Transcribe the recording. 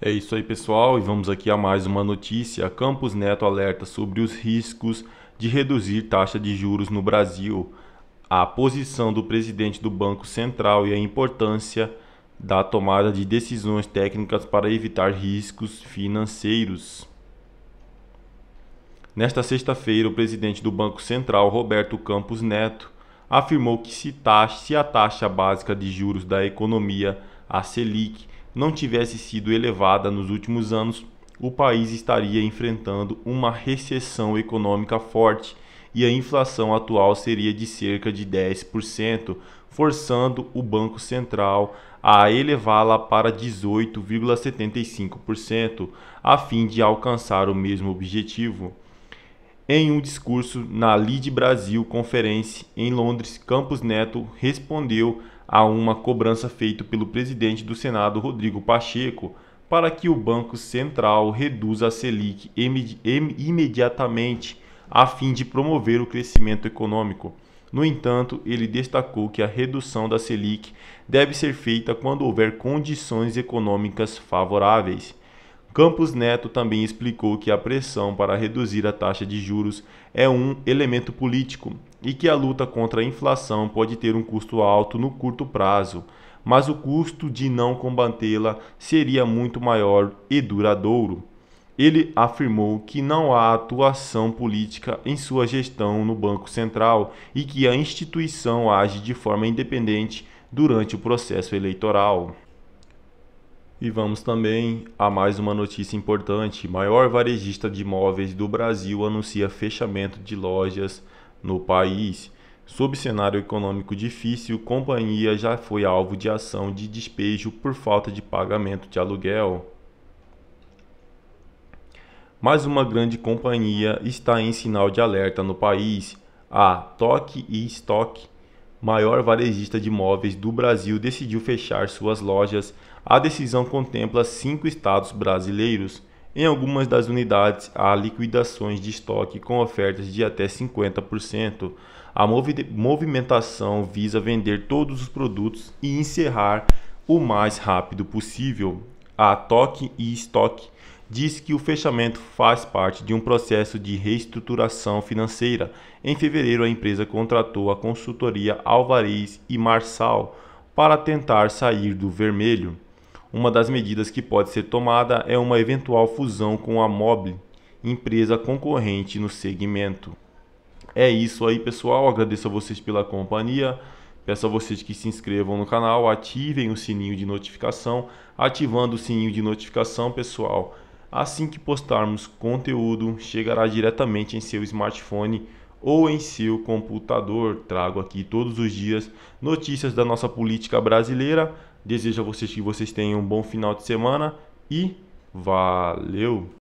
É isso aí, pessoal, e vamos aqui a mais uma notícia. Campos Neto alerta sobre os riscos de reduzir taxa de juros no Brasil, a posição do presidente do Banco Central e a importância da tomada de decisões técnicas para evitar riscos financeiros. Nesta sexta-feira, o presidente do Banco Central, Roberto Campos Neto, afirmou que se, taxa, se a taxa básica de juros da economia, a Selic, não tivesse sido elevada nos últimos anos, o país estaria enfrentando uma recessão econômica forte e a inflação atual seria de cerca de 10%, forçando o Banco Central a elevá-la para 18,75%, a fim de alcançar o mesmo objetivo. Em um discurso na Lead Brasil Conference em Londres, Campos Neto respondeu a uma cobrança feita pelo presidente do Senado, Rodrigo Pacheco, para que o Banco Central reduza a Selic imediatamente a fim de promover o crescimento econômico. No entanto, ele destacou que a redução da Selic deve ser feita quando houver condições econômicas favoráveis. Campos Neto também explicou que a pressão para reduzir a taxa de juros é um elemento político e que a luta contra a inflação pode ter um custo alto no curto prazo, mas o custo de não combatê-la seria muito maior e duradouro. Ele afirmou que não há atuação política em sua gestão no Banco Central e que a instituição age de forma independente durante o processo eleitoral. E vamos também a mais uma notícia importante: maior varejista de imóveis do Brasil anuncia fechamento de lojas no país. Sob cenário econômico difícil, companhia já foi alvo de ação de despejo por falta de pagamento de aluguel. Mais uma grande companhia está em sinal de alerta no país, a Toque e Estoque maior varejista de imóveis do Brasil, decidiu fechar suas lojas. A decisão contempla cinco estados brasileiros. Em algumas das unidades, há liquidações de estoque com ofertas de até 50%. A movimentação visa vender todos os produtos e encerrar o mais rápido possível. A Toque e Estoque diz que o fechamento faz parte de um processo de reestruturação financeira. Em fevereiro, a empresa contratou a consultoria Alvarez e Marçal para tentar sair do vermelho. Uma das medidas que pode ser tomada é uma eventual fusão com a Mobile, empresa concorrente no segmento. É isso aí, pessoal. Agradeço a vocês pela companhia. Peço a vocês que se inscrevam no canal, ativem o sininho de notificação. Ativando o sininho de notificação, pessoal, Assim que postarmos conteúdo, chegará diretamente em seu smartphone ou em seu computador. Trago aqui todos os dias notícias da nossa política brasileira. Desejo a vocês que vocês tenham um bom final de semana e valeu!